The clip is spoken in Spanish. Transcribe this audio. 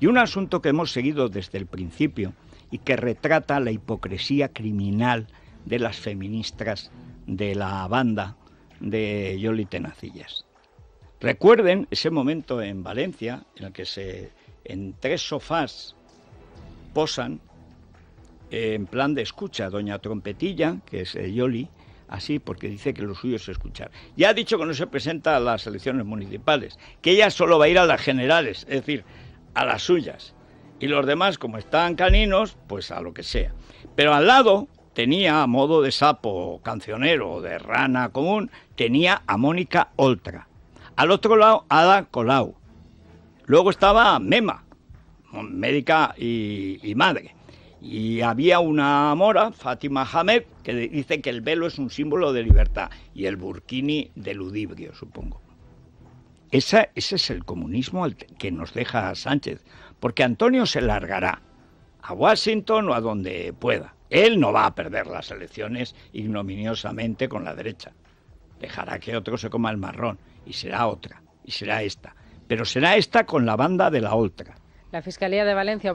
Y un asunto que hemos seguido desde el principio y que retrata la hipocresía criminal de las feministas de la banda de Yoli Tenacillas. Recuerden ese momento en Valencia en el que se en tres sofás posan eh, en plan de escucha doña Trompetilla, que es eh, Yoli, así porque dice que lo suyo es escuchar. Ya ha dicho que no se presenta a las elecciones municipales, que ella solo va a ir a las generales, es decir, a las suyas. Y los demás, como están caninos, pues a lo que sea. Pero al lado tenía, a modo de sapo cancionero o de rana común, tenía a Mónica Oltra. Al otro lado, Ada Colau. Luego estaba Mema, médica y, madre. Y había una mora, Fátima Hamed, que dice que el velo es un símbolo de libertad y el burkini de ludibrio, supongo ese es el comunismo que nos deja Sánchez, porque Antonio se largará a Washington o a donde pueda. Él no va a perder las elecciones ignominiosamente con la derecha. Dejará que otro se coma el marrón y será otra, y será esta. Pero será esta con la banda de la otra. La Fiscalía de Valencia.